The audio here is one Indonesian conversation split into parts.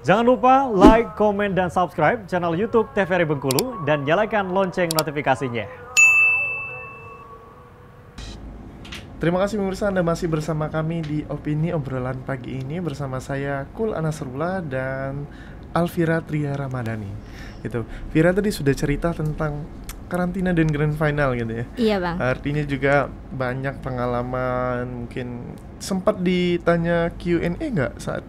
Jangan lupa like, komen, dan subscribe channel YouTube TVRI Bengkulu dan nyalakan lonceng notifikasinya. Terima kasih pemirsa Anda masih bersama kami di Opini Obrolan Pagi ini bersama saya Kul Anasrullah dan Alvira Tria Ramadhani. Gitu. Vira tadi sudah cerita tentang karantina dan grand final gitu ya. Iya bang. Artinya juga banyak pengalaman mungkin sempat ditanya Q&A nggak saat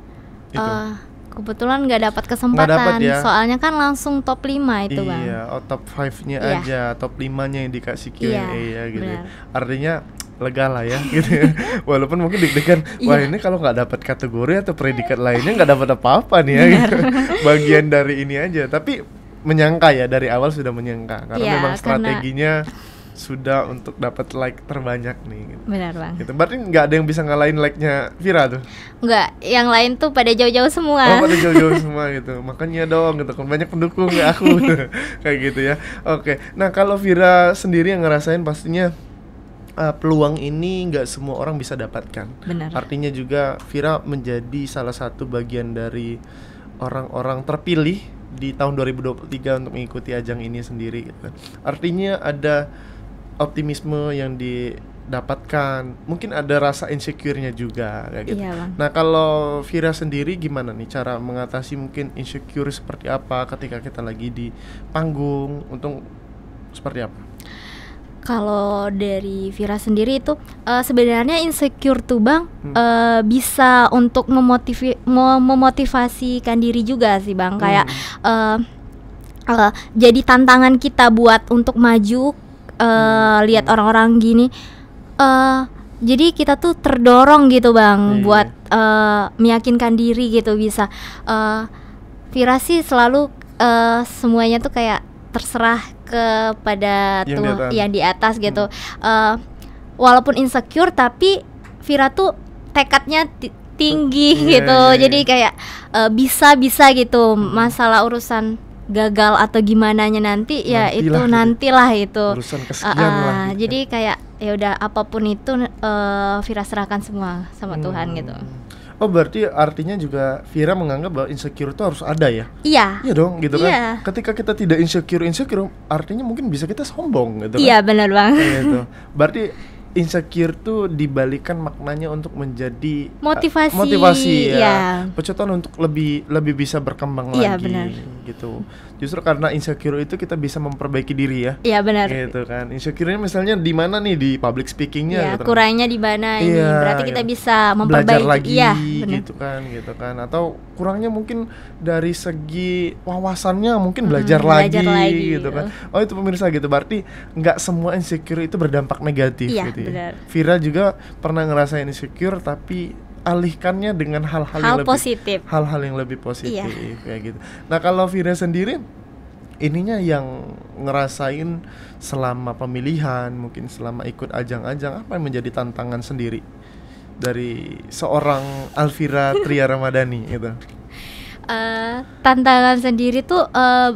itu? Uh, Kebetulan nggak dapat kesempatan. Gak dapet ya? Soalnya kan langsung top 5 itu, iya, Bang. Iya, oh, top 5-nya yeah. aja, top 5-nya yang dikasih Q&A yeah, ya gitu. Ya. Bener. Artinya lega lah ya gitu ya. walaupun mungkin deg-degan iya. wah yeah. ini kalau nggak dapat kategori atau predikat lainnya nggak dapat apa-apa nih ya gitu. bagian dari ini aja tapi menyangka ya dari awal sudah menyangka karena yeah, memang strateginya karena sudah untuk dapat like terbanyak nih. Gitu. Benar bang. Gitu. Berarti nggak ada yang bisa ngalahin like-nya Vira tuh? Nggak, yang lain tuh pada jauh-jauh semua. Oh pada jauh-jauh semua gitu, makanya dong gitu. Kan banyak pendukung ya aku kayak gitu ya. Oke, nah kalau Vira sendiri yang ngerasain pastinya uh, peluang ini nggak semua orang bisa dapatkan. Benar. Artinya juga Vira menjadi salah satu bagian dari orang-orang terpilih di tahun 2023 untuk mengikuti ajang ini sendiri gitu. Kan. Artinya ada optimisme yang didapatkan mungkin ada rasa insecure-nya juga kayak gitu. Iya, Nah kalau Vira sendiri gimana nih cara mengatasi mungkin insecure seperti apa ketika kita lagi di panggung untung seperti apa? Kalau dari Vira sendiri itu uh, sebenarnya insecure tuh bang hmm. uh, bisa untuk memotivi mem memotivasikan diri juga sih bang kayak uh, uh, jadi tantangan kita buat untuk maju uh, lihat orang-orang gini uh, jadi kita tuh terdorong gitu bang yeah. Iya. buat uh, meyakinkan diri gitu bisa uh, Vira sih selalu uh, semuanya tuh kayak terserah kepada yang tuh di yang di atas gitu hmm. uh, walaupun insecure tapi Vira tuh tekadnya tinggi yeah, gitu yeah, yeah. jadi kayak uh, bisa bisa gitu hmm. masalah urusan gagal atau gimana nya nanti ya nantilah, ya itu gitu. nantilah itu urusan kesekian uh, gitu. jadi kayak ya udah apapun itu uh, eh, Vira serahkan semua sama hmm. Tuhan gitu Oh berarti artinya juga Vira menganggap bahwa insecure itu harus ada ya? Iya. Iya dong gitu kan? iya. kan. Ketika kita tidak insecure insecure artinya mungkin bisa kita sombong gitu kan. Iya benar bang. Gitu. Berarti insecure tuh dibalikan maknanya untuk menjadi uh, motivasi, motivasi ya, ya. pecutan untuk lebih lebih bisa berkembang ya, lagi benar. gitu justru karena insecure itu kita bisa memperbaiki diri ya iya benar gitu kan insecure-nya misalnya di mana nih di public speakingnya ya, gitu kan. kurangnya di mana ini ya, berarti kita iya. bisa memperbaiki belajar lagi ya, gitu kan gitu kan atau kurangnya mungkin dari segi wawasannya mungkin belajar, hmm, lagi, belajar lagi gitu kan oh itu pemirsa gitu berarti nggak semua insecure itu berdampak negatif ya, gitu ya. Benar. Viral juga pernah ngerasain insecure tapi alihkannya dengan hal-hal yang lebih positif. Hal-hal yang lebih positif iya. kayak gitu. Nah, kalau Vira sendiri ininya yang ngerasain selama pemilihan, mungkin selama ikut ajang-ajang apa yang menjadi tantangan sendiri dari seorang Alvira Tria Ramadhani gitu. Uh, tantangan sendiri tuh uh,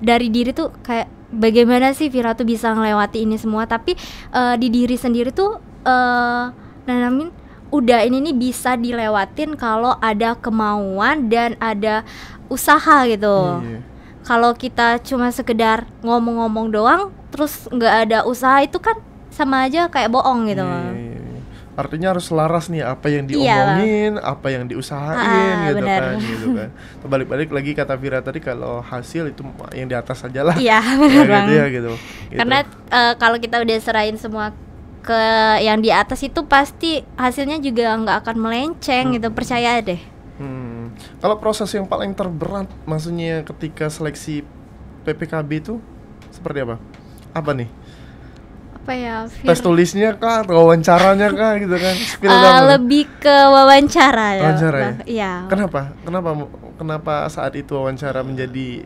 dari diri tuh kayak bagaimana sih Vira tuh bisa ngelewati ini semua tapi uh, di diri sendiri tuh uh, nanamin udah ini nih bisa dilewatin kalau ada kemauan dan ada usaha gitu. Yeah. Kalau kita cuma sekedar ngomong-ngomong doang, terus nggak ada usaha itu kan sama aja kayak bohong gitu. Yeah, iya, iya. artinya harus selaras nih apa yang diomongin, apa yang diusahain ah, gitu bener. kan, gitu kan. Terbalik-balik lagi kata Vira tadi kalau hasil itu yang di atas aja lah. Iya, ya benar ya, gitu ya gitu. Karena gitu. uh, kalau kita udah serahin semua ke yang di atas itu pasti hasilnya juga nggak akan melenceng hmm. gitu percaya deh. Hmm. Kalau proses yang paling terberat maksudnya ketika seleksi PPKB itu seperti apa? Apa nih? apa ya Fir? tes tulisnya kah atau wawancaranya kah gitu kan uh, lebih ke wawancara ya wawancara ya? ya kenapa kenapa kenapa saat itu wawancara menjadi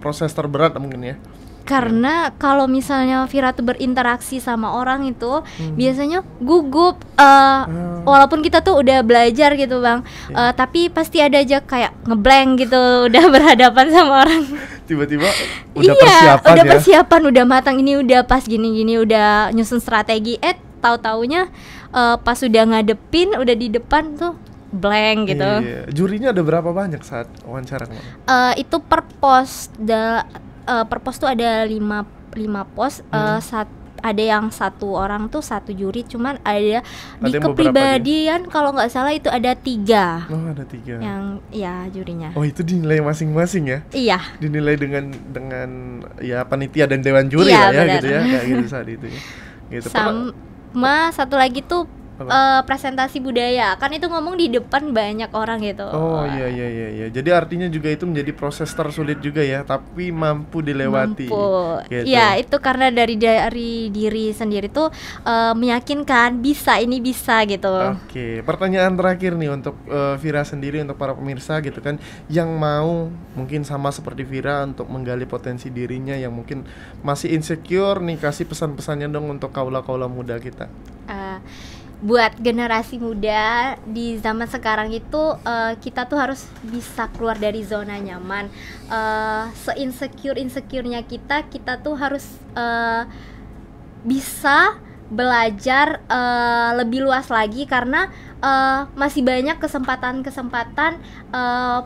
proses terberat mungkin ya karena iya. kalau misalnya Vira tuh berinteraksi sama orang itu hmm. biasanya gugup uh, hmm. walaupun kita tuh udah belajar gitu bang yeah. Iya. uh, tapi pasti ada aja kayak ngeblank gitu udah berhadapan sama orang tiba-tiba udah iya, persiapan udah ya. persiapan udah matang ini udah pas gini-gini udah nyusun strategi eh tahu-taunya uh, eh, pas udah ngadepin udah di depan tuh blank gitu. Iya, jurinya ada berapa banyak saat wawancara Uh, itu per pos uh, per pos tuh ada lima lima pos eh, hmm. uh, sat, ada yang satu orang tuh satu juri cuman ada, ada di kepribadian kalau nggak salah itu ada tiga oh ada tiga yang ya jurinya oh itu dinilai masing-masing ya iya dinilai dengan dengan ya panitia dan dewan juri iya, lah ya gitu ya kayak gitu saat itu ya. gitu sama satu lagi tuh apa? Uh, presentasi budaya kan itu ngomong di depan banyak orang gitu oh, oh iya, iya iya iya iya jadi artinya juga itu menjadi proses tersulit juga ya tapi mampu dilewati mampu gitu. ya itu karena dari dari diri sendiri tuh uh, meyakinkan bisa ini bisa gitu oke okay. pertanyaan terakhir nih untuk uh, Vira sendiri untuk para pemirsa gitu kan yang mau mungkin sama seperti Vira untuk menggali potensi dirinya yang mungkin masih insecure nih kasih pesan-pesannya dong untuk kaula-kaula muda kita uh, buat generasi muda di zaman sekarang itu uh, kita tuh harus bisa keluar dari zona nyaman uh, eh, se insecure insecurenya kita kita tuh harus uh, bisa belajar uh, lebih luas lagi karena uh, masih banyak kesempatan-kesempatan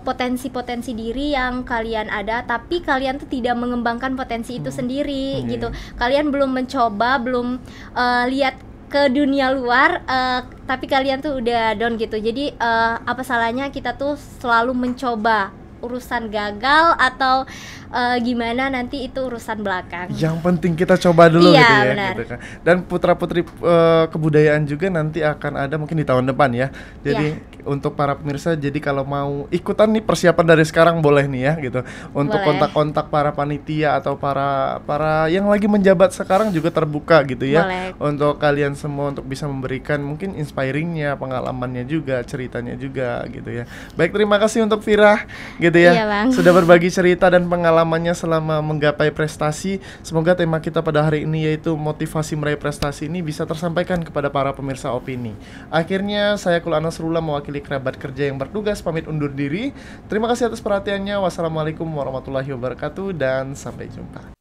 potensi potensi-potensi diri yang kalian ada tapi kalian tuh tidak mengembangkan potensi itu hmm. sendiri hmm. gitu kalian belum mencoba belum uh, lihat ke dunia luar uh, tapi kalian tuh udah down gitu jadi uh, apa salahnya kita tuh selalu mencoba urusan gagal atau uh, gimana nanti itu urusan belakang. Yang penting kita coba dulu iya, gitu ya. Gitu benar. Gitu kan. Dan putra putri uh, eh, kebudayaan juga nanti akan ada mungkin di tahun depan ya. Jadi yeah. untuk para pemirsa, jadi kalau mau ikutan nih persiapan dari sekarang boleh nih ya gitu. Untuk kontak-kontak para panitia atau para para yang lagi menjabat sekarang juga terbuka gitu ya. Boleh. Untuk kalian semua untuk bisa memberikan mungkin inspiringnya, pengalamannya juga, ceritanya juga gitu ya. Baik terima kasih untuk Fira gitu ya. Iya, Sudah berbagi cerita dan pengalaman pengalamannya selama menggapai prestasi. Semoga tema kita pada hari ini yaitu motivasi meraih prestasi ini bisa tersampaikan kepada para pemirsa opini. Akhirnya saya Kul Rula mewakili kerabat kerja yang bertugas pamit undur diri. Terima kasih atas perhatiannya. Wassalamualaikum warahmatullahi wabarakatuh dan sampai jumpa.